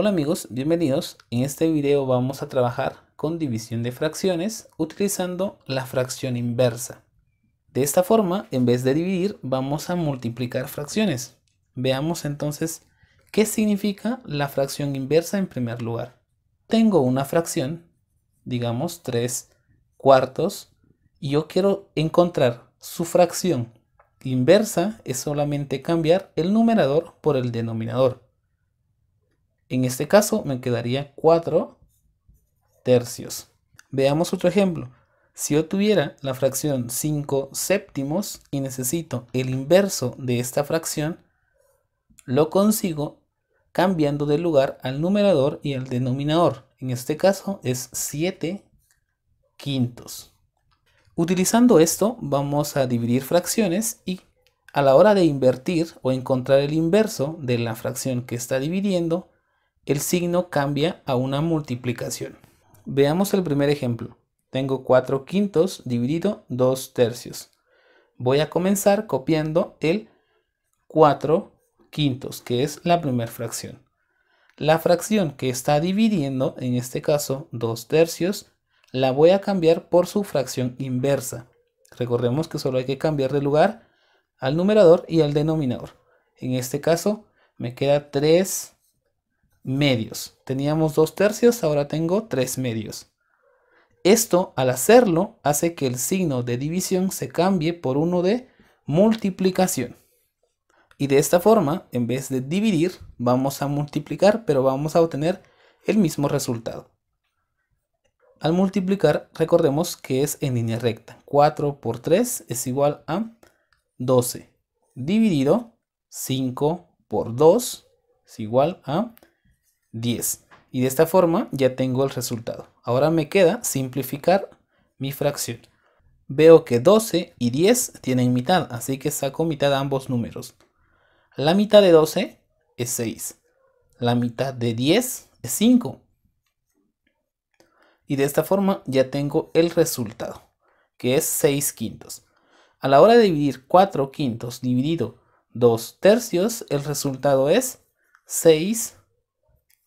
Hola amigos, bienvenidos. En este video vamos a trabajar con división de fracciones utilizando la fracción inversa. De esta forma, en vez de dividir, vamos a multiplicar fracciones. Veamos entonces qué significa la fracción inversa en primer lugar. Tengo una fracción, digamos 3 cuartos, y yo quiero encontrar su fracción inversa es solamente cambiar el numerador por el denominador. En este caso me quedaría 4 tercios. Veamos otro ejemplo. Si yo tuviera la fracción 5 séptimos y necesito el inverso de esta fracción, lo consigo cambiando de lugar al numerador y al denominador. En este caso es 7 quintos. Utilizando esto vamos a dividir fracciones y a la hora de invertir o encontrar el inverso de la fracción que está dividiendo, el signo cambia a una multiplicación. Veamos el primer ejemplo. Tengo 4 quintos dividido 2 tercios. Voy a comenzar copiando el 4 quintos, que es la primera fracción. La fracción que está dividiendo, en este caso 2 tercios, la voy a cambiar por su fracción inversa. Recordemos que solo hay que cambiar de lugar al numerador y al denominador. En este caso me queda 3 medios. Teníamos dos tercios, ahora tengo tres medios. Esto, al hacerlo, hace que el signo de división se cambie por uno de multiplicación. Y de esta forma, en vez de dividir, vamos a multiplicar, pero vamos a obtener el mismo resultado. Al multiplicar, recordemos que es en línea recta. 4 por 3 es igual a 12. Dividido 5 por 2 es igual a 10. Y de esta forma ya tengo el resultado. Ahora me queda simplificar mi fracción. Veo que 12 y 10 tienen mitad, así que saco mitad de ambos números. La mitad de 12 es 6. La mitad de 10 es 5. Y de esta forma ya tengo el resultado, que es 6 quintos. A la hora de dividir 4 quintos dividido 2 tercios, el resultado es 6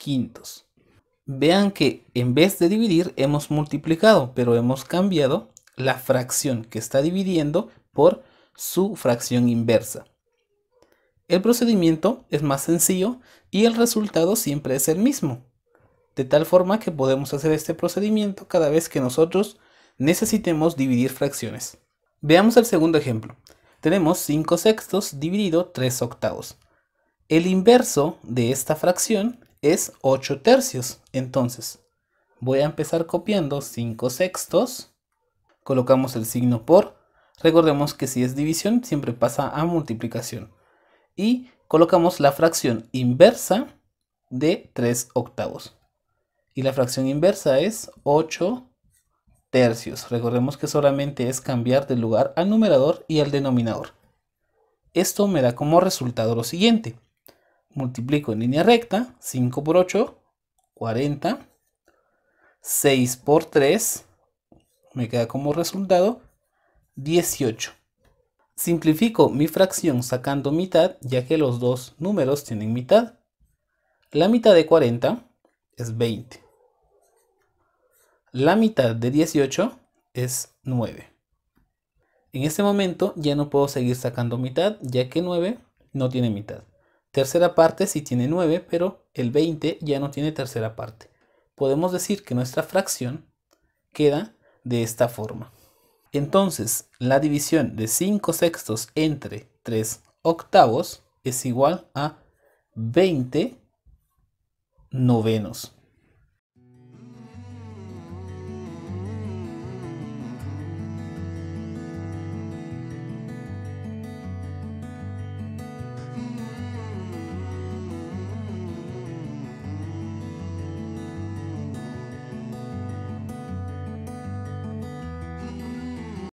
quintos. Vean que en vez de dividir hemos multiplicado, pero hemos cambiado la fracción que está dividiendo por su fracción inversa. El procedimiento es más sencillo y el resultado siempre es el mismo. De tal forma que podemos hacer este procedimiento cada vez que nosotros necesitemos dividir fracciones. Veamos el segundo ejemplo. Tenemos 5 sextos dividido 3 octavos. El inverso de esta fracción es 8 tercios. Entonces, voy a empezar copiando 5 sextos. Colocamos el signo por. Recordemos que si es división, siempre pasa a multiplicación. Y colocamos la fracción inversa de 3 octavos. Y la fracción inversa es 8 tercios. Recordemos que solamente es cambiar de lugar al numerador y al denominador. Esto me da como resultado lo siguiente multiplico en línea recta, 5 por 8, 40, 6 por 3, me queda como resultado 18. Simplifico mi fracción sacando mitad, ya que los dos números tienen mitad. La mitad de 40 es 20. La mitad de 18 es 9. En este momento ya no puedo seguir sacando mitad, ya que 9 no tiene mitad. Tercera parte sí tiene 9, pero el 20 ya no tiene tercera parte. Podemos decir que nuestra fracción queda de esta forma. Entonces, la división de 5 sextos entre 3 octavos es igual a 20 novenos.